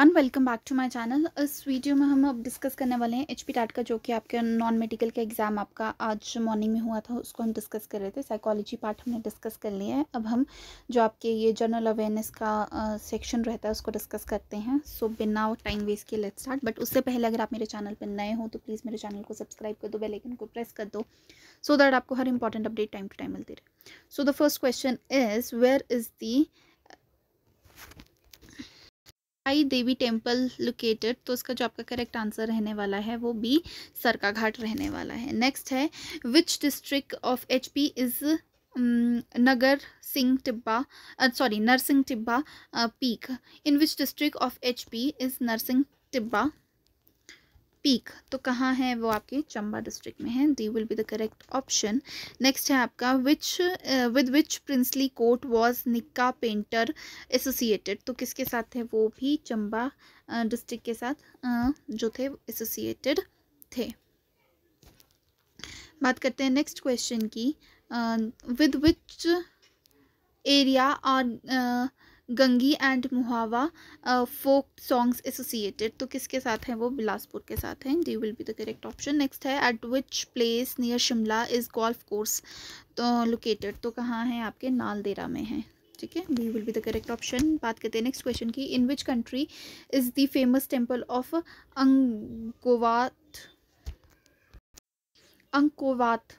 and welcome back to my channel इस video में हम अब डिस्कस करने वाले हैं एच पी टाट का जो कि आपके नॉन मेडिकल का एग्ज़ाम आपका आज मॉर्निंग में हुआ था उसको हम डिस्कस कर रहे थे साइकोलॉजी पार्ट हमने डिस्कस कर लिया है अब हम जो आपके ये जनरल अवेयरनेस का सेक्शन uh, रहता है उसको डिस्कस करते हैं सो बिना टाइम वेस्ट किए लेट स्टार्ट बट उससे पहले अगर आप मेरे चैनल पर नए हो तो प्लीज़ मेरे चैनल को सब्सक्राइब कर दो बेलेकन को प्रेस कर दो सो so दैट आपको हर important update time to time मिलती रहे so the first question is where is the Aai Devi temple located तो इसका जो आपका करेक्ट आंसर रहने वाला है वो बी सरका घाट रहने वाला है नेक्स्ट है which district of H P is Nagar Singh Tibba sorry Narsingh Tibba peak in which district of H P is Narsingh Tibba peak तो कहाँ है वो आपके चंबा डिस्ट्रिक्ट में है D will be the correct option next है आपका which with which princely court was Nikka painter associated तो किसके साथ थे वो भी चंबा डिस्ट्रिक्ट uh, के साथ uh, जो थे एसोसिएटेड थे बात करते हैं नेक्स्ट क्वेश्चन की विद विच एरिया और गंगी एंड मुहावा फोक सॉन्ग्स एसोसिएटेड तो किसके साथ हैं वो बिलासपुर के साथ हैं D will be the correct option next है at which place near Shimla is golf course तो लोकेटेड तो कहाँ हैं आपके नालदेरा में है ठीक है D will be the correct option बात करते हैं नेक्स्ट क्वेश्चन की in which country is the famous temple of Angkor Wat Angkor Wat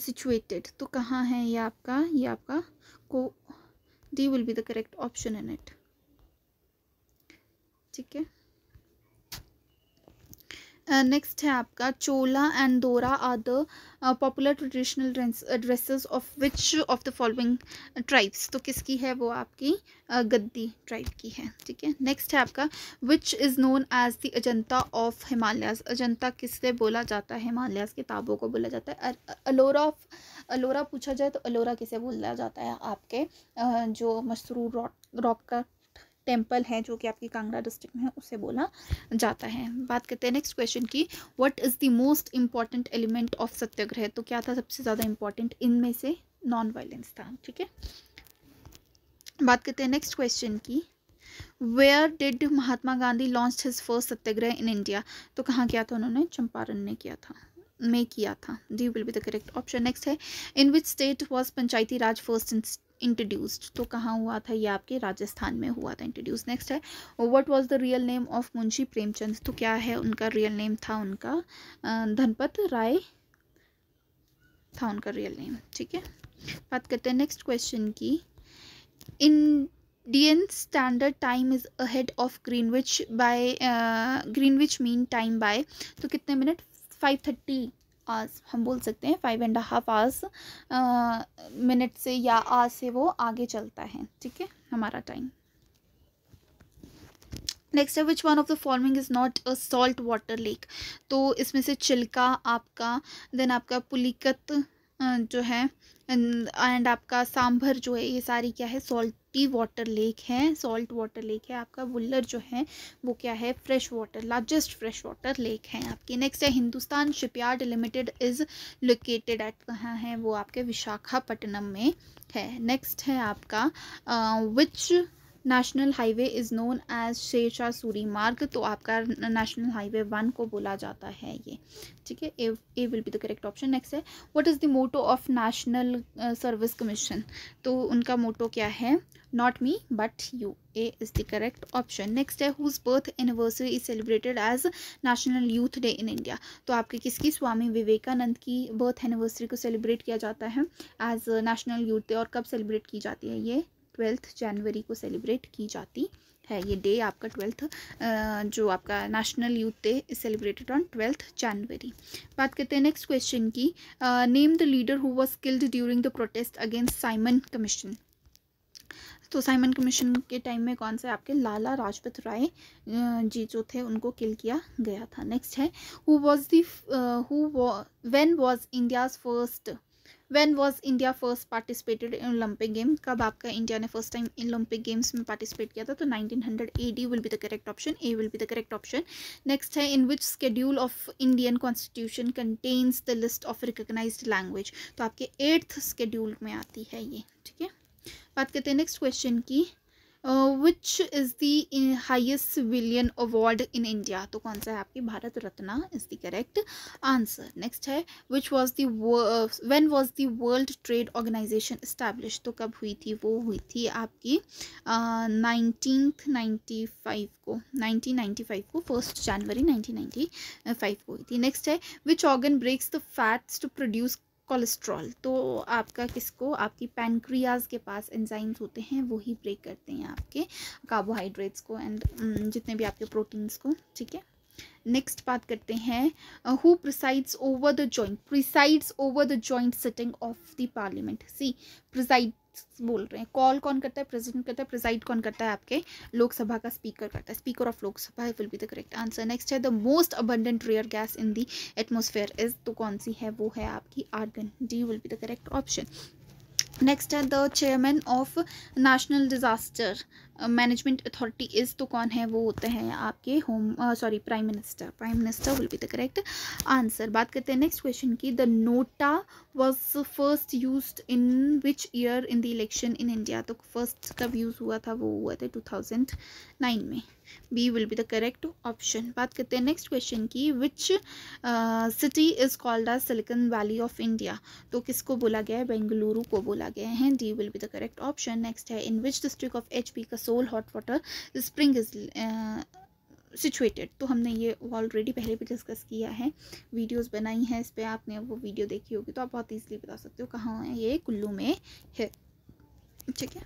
situated तो कहाँ है ये आपका ये आपका को D will be the correct option in it ठीक है नेक्स्ट है आपका chola and dora are the popular traditional dresses of which of the following tribes तो किसकी है वो आपकी uh, गद्दी ट्राइब की है ठीक है नेक्स्ट है आपका which is known as the Ajanta of Himalayas Ajanta किससे बोला जाता है हिमालयाज किताबों को बोला जाता है अलोरा ऑफ अलोरा पूछा जाए तो अलोरा किसे बोला जाता है आपके uh, जो मशरूर रॉक रॉक का टेम्पल है जो कि आपकी कांगड़ा डिस्ट्रिक्ट में है उसे बोला जाता है बात करते हैं नेक्स्ट क्वेश्चन की what is the most important element of satyagraha तो क्या था सबसे ज़्यादा इम्पॉर्टेंट इनमें से नॉन वायलेंस था ठीक है बात करते हैं नेक्स्ट क्वेश्चन की where did Mahatma Gandhi launch his first satyagraha in India तो कहाँ किया था उन्होंने चंपारण ने किया था में किया था D will be the correct option next है in which state was panchayati raj first introduced तो कहाँ हुआ था ये आपके राजस्थान में हुआ था इंट्रोड्यूस नेक्स्ट है what was the real name of Munshi Premchand तो क्या है उनका रियल नेम था उनका धनपत राय था उनका रियल नेम ठीक है बात करते हैं नेक्स्ट क्वेश्चन की Indian standard time is ahead of Greenwich by Greenwich mean time by तो कितने मिनट फाइव थर्टी आवर्स हम बोल सकते हैं five and half hours minute से या आवर्स से वो आगे चलता है ठीक है हमारा टाइम नेक्स्ट है which one of the following is not a salt water lake तो इसमें से चिल्का आपका देन आपका पुलिकत जो है एंड आपका सांभर जो है ये सारी क्या है सॉल्ट सॉल्टी वाटर लेक है सॉल्ट वाटर लेक है आपका वुल्लर जो है वो क्या है fresh water largest fresh water lake है आपकी नेक्स्ट है Hindustan shipyard limited is located at कहाँ है वो आपके विशाखापट्टनम में है नेक्स्ट है आपका which uh, national highway is known as Sher Shah Suri मार्ग तो आपका नेशनल हाईवे वन को बोला जाता है ये ठीक है A A will be the correct option next है what is the motto of national service commission तो उनका मोटो क्या है not me but you A is the correct option next है whose birth anniversary is celebrated as national youth day in India तो आपके किसकी स्वामी विवेकानंद की बर्थ एनिवर्सरी को सेलिब्रेट किया जाता है एज नेशनल यूथ डे और कब सेलिब्रेट की जाती है ये ट्वेल्थ जनवरी को सेलिब्रेट की जाती है ये डे आपका ट्वेल्थ जो आपका national youth day celebrated on twelfth January बात करते हैं नेक्स्ट क्वेश्चन की name the leader who was killed during the protest against Simon commission तो साइमन कमीशन के टाइम में कौन से आपके लाला लाजपत राय जी जो थे उनको किल किया गया था नेक्स्ट है who was the who when was India's first when was India first participated in Olympic game कब आपका इंडिया ने फर्स्ट टाइम ओलंपिक गेम्स में पार्टिसिपेट किया था तो 1900 hundred A D will be the correct option A will be the correct option next है in which schedule of Indian constitution contains the list of recognise language तो आपके eighth schedule में आती है ये ठीक है बात करते हैं नेक्स्ट क्वेश्चन की uh, which is the in highest civilian award in India तो कौन सा है आपकी भारत रत्न is the correct answer next है which was the uh, when was the World Trade Organization established तो कब हुई थी वो हुई थी आपकी नाइनटीन नाइन्टी फाइव को नाइनटीन नाइन्टी फाइव को first January nineteen ninety five को हुई थी नेक्स्ट है which organ breaks the fats to produce cholesterol तो आपका किसको आपकी पैनक्रियाज के पास एंजाइम्स होते हैं वो ही ब्रेक करते हैं आपके कार्बोहाइड्रेट्स को एंड mm, जितने भी आपके प्रोटीन्स को ठीक है नेक्स्ट बात करते हैं who presides over the joint presides over the joint sitting of the parliament सी प्रिसाइड बोल रहे हैं कॉल कौन करता है प्रेसिडेंट करता है प्रिजाइड कौन करता है आपके लोकसभा का स्पीकर करता है speaker of Lok Sabha will be the correct answer next is the most abundant rare gas in the atmosphere is तो कौन सी है वो है आपकी argon D will be the correct option next is the chairman of national disaster management authority is तो कौन है वो होते हैं आपके home sorry prime minister prime minister will be the correct answer बात करते हैं नेक्स्ट क्वेश्चन की the NOTA was first use in which year in the election in India तो फर्स्ट कब यूज़ हुआ था वो हुआ था टू थाउजेंड नाइन में B will be the correct option बात करते हैं नेक्स्ट क्वेश्चन की which city is called a silicon valley of India तो किसको बोला गया है बेंगलुरु को बोला गया है D will be the correct option next है in which district of H P का sole hot water spring is situated तो हमने ये ऑलरेडी पहले भी डिस्कस किया है वीडियोस बनाई हैं इस पर आपने वो वीडियो देखी होगी तो आप बहुत ईजिली बता सकते हो कहाँ है ये कुल्लू में है ठीक है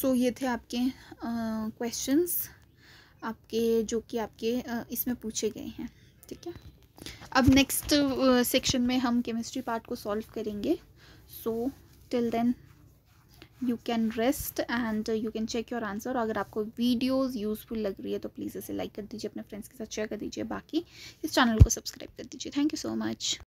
सो ये थे आपके क्वेश्चन uh, आपके जो कि आपके uh, इसमें पूछे गए हैं ठीक है अब नेक्स्ट सेक्शन uh, में हम केमिस्ट्री पार्ट को सॉल्व करेंगे so till then you can rest and you can check your answer और अगर आपको वीडियोस यूज़फुल लग रही है तो प्लीज़ इसे लाइक कर दीजिए अपने फ्रेंड्स के साथ शेयर कर दीजिए बाकी इस चैनल को सब्सक्राइब कर दीजिए थैंक यू सो मच